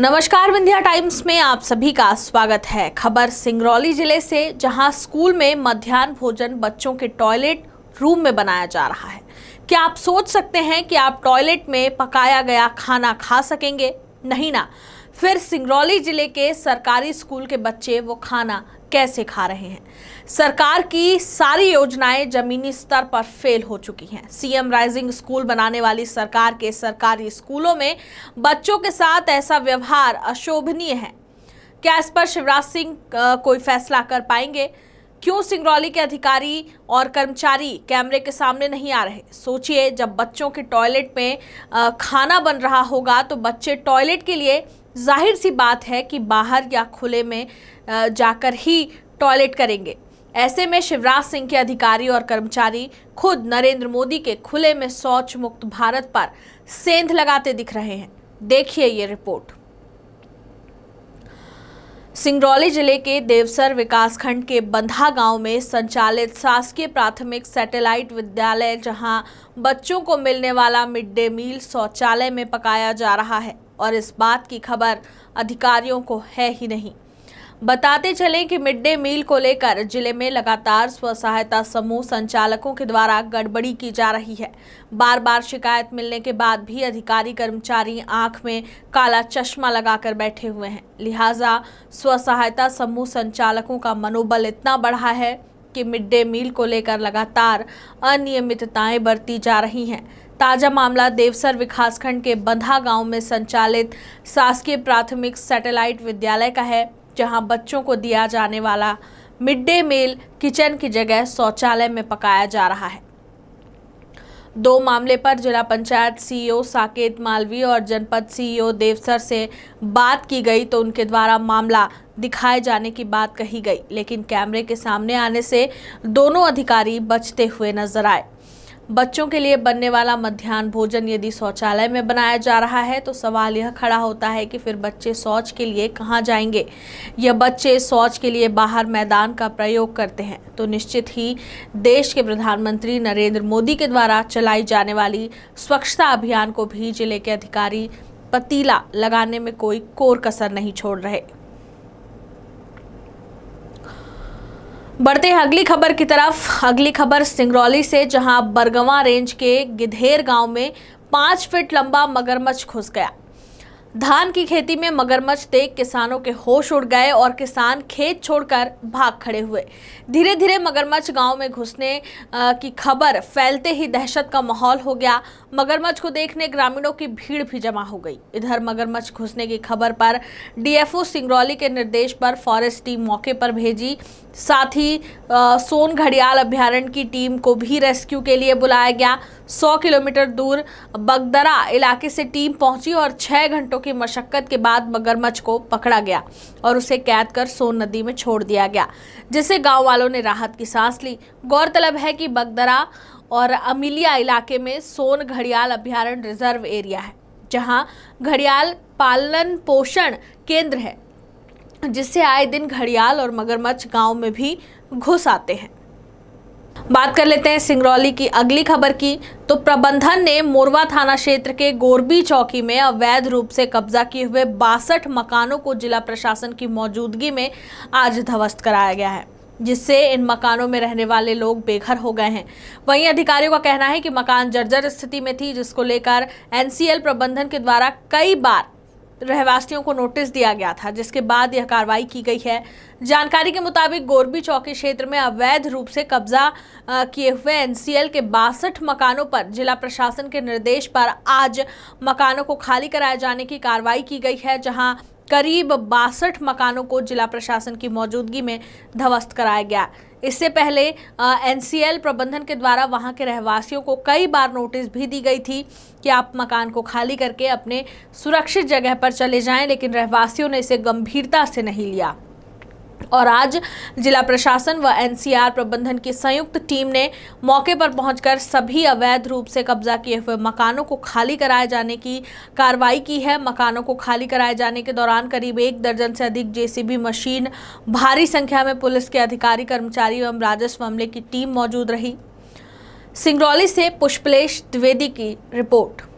नमस्कार विंध्या टाइम्स में आप सभी का स्वागत है खबर सिंगरौली जिले से जहां स्कूल में मध्यान्ह भोजन बच्चों के टॉयलेट रूम में बनाया जा रहा है क्या आप सोच सकते हैं कि आप टॉयलेट में पकाया गया खाना खा सकेंगे नहीं ना फिर सिंगरौली जिले के सरकारी स्कूल के बच्चे वो खाना कैसे खा रहे हैं सरकार की सारी योजनाएं जमीनी स्तर पर फेल हो चुकी हैं सीएम राइजिंग स्कूल बनाने वाली सरकार के सरकारी स्कूलों में बच्चों के साथ ऐसा व्यवहार अशोभनीय है क्या इस पर शिवराज सिंह कोई फैसला कर पाएंगे क्यों सिंगरौली के अधिकारी और कर्मचारी कैमरे के सामने नहीं आ रहे सोचिए जब बच्चों के टॉयलेट में खाना बन रहा होगा तो बच्चे टॉयलेट के लिए जाहिर सी बात है कि बाहर या खुले में जाकर ही टॉयलेट करेंगे ऐसे में शिवराज सिंह के अधिकारी और कर्मचारी खुद नरेंद्र मोदी के खुले में शौच मुक्त भारत पर सेंध लगाते दिख रहे हैं देखिए ये रिपोर्ट सिंगरौली जिले के देवसर विकासखंड के बंधा गांव में संचालित शासकीय प्राथमिक सैटेलाइट विद्यालय जहां बच्चों को मिलने वाला मिड डे मील शौचालय में पकाया जा रहा है और इस बात की खबर अधिकारियों को है ही नहीं बताते चलें कि मिड डे मील को लेकर जिले में लगातार स्व सहायता समूह संचालकों के द्वारा गड़बड़ी की जा रही है बार बार शिकायत मिलने के बाद भी अधिकारी कर्मचारी आंख में काला चश्मा लगाकर बैठे हुए हैं लिहाजा स्व सहायता समूह संचालकों का मनोबल इतना बढ़ा है कि मिड डे मील को लेकर लगातार अनियमितताएं बरती जा रही हैं ताज़ा मामला देवसर विकासखंड के बंधा गांव में संचालित शासकीय प्राथमिक सैटेलाइट विद्यालय का है जहां बच्चों को दिया जाने वाला मिड डे मील किचन की जगह शौचालय में पकाया जा रहा है दो मामले पर जिला पंचायत सीईओ साकेत मालवी और जनपद सीईओ देवसर से बात की गई तो उनके द्वारा मामला दिखाए जाने की बात कही गई लेकिन कैमरे के सामने आने से दोनों अधिकारी बचते हुए नजर आए बच्चों के लिए बनने वाला मध्यान्ह भोजन यदि शौचालय में बनाया जा रहा है तो सवाल यह खड़ा होता है कि फिर बच्चे शौच के लिए कहाँ जाएंगे या बच्चे शौच के लिए बाहर मैदान का प्रयोग करते हैं तो निश्चित ही देश के प्रधानमंत्री नरेंद्र मोदी के द्वारा चलाई जाने वाली स्वच्छता अभियान को भी जिले के अधिकारी पतीला लगाने में कोई कोर कसर नहीं छोड़ रहे बढ़ते हैं अगली खबर की तरफ अगली खबर सिंगरौली से जहां बरगवा रेंज के गिधेर गांव में पाँच फीट लंबा मगरमच्छ घुस गया धान की खेती में मगरमच्छ देख किसानों के होश उड़ गए और किसान खेत छोड़कर भाग खड़े हुए धीरे धीरे मगरमच्छ गांव में घुसने की खबर फैलते ही दहशत का माहौल हो गया मगरमच्छ को देखने ग्रामीणों की भीड़ भी जमा हो गई इधर मगरमच्छ घुसने की खबर पर डीएफओ सिंगरौली के निर्देश पर फॉरेस्ट टीम मौके पर भेजी साथ ही सोन घड़ियाल अभ्यारण्य की टीम को भी रेस्क्यू के लिए बुलाया गया 100 किलोमीटर दूर बगदरा इलाके से टीम पहुंची और छः घंटों की मशक्कत के बाद मगरमच्छ को पकड़ा गया और उसे कैद कर सोन नदी में छोड़ दिया गया जिससे गाँव वालों ने राहत की सांस ली गौरतलब है कि बगदरा और अमिलिया इलाके में सोन घड़ियाल अभ्यारण्य रिजर्व एरिया है जहाँ घड़ियाल पालन पोषण केंद्र है जिससे आए दिन घड़ियाल और मगरमच्छ गांव में भी घुस आते हैं बात कर लेते हैं सिंगरौली की अगली खबर की तो प्रबंधन ने मोरवा थाना क्षेत्र के गोरबी चौकी में अवैध रूप से कब्जा किए हुए बासठ मकानों को जिला प्रशासन की मौजूदगी में आज ध्वस्त कराया गया है जिससे इन मकानों में रहने वाले लोग बेघर हो गए हैं वहीं अधिकारियों का कहना है कि मकान जर्जर स्थिति में थी जिसको लेकर एनसीएल प्रबंधन के द्वारा कई बार रहवासियों को नोटिस दिया गया था जिसके बाद यह कार्रवाई की गई है जानकारी के मुताबिक गोरबी चौकी क्षेत्र में अवैध रूप से कब्जा किए हुए एनसीएल के बासठ मकानों पर जिला प्रशासन के निर्देश पर आज मकानों को खाली कराए जाने की कार्रवाई की गई है जहां करीब बासठ मकानों को जिला प्रशासन की मौजूदगी में ध्वस्त कराया गया इससे पहले एनसीएल प्रबंधन के द्वारा वहां के रहवासियों को कई बार नोटिस भी दी गई थी कि आप मकान को खाली करके अपने सुरक्षित जगह पर चले जाएं लेकिन रहवासियों ने इसे गंभीरता से नहीं लिया और आज जिला प्रशासन व एनसीआर प्रबंधन की संयुक्त टीम ने मौके पर पहुंचकर सभी अवैध रूप से कब्जा किए हुए मकानों को खाली कराए जाने की कार्रवाई की है मकानों को खाली कराए जाने के दौरान करीब एक दर्जन से अधिक जेसीबी मशीन भारी संख्या में पुलिस के अधिकारी कर्मचारी एवं राजस्व अमले की टीम मौजूद रही सिंगरौली से पुष्पलेश द्विवेदी की रिपोर्ट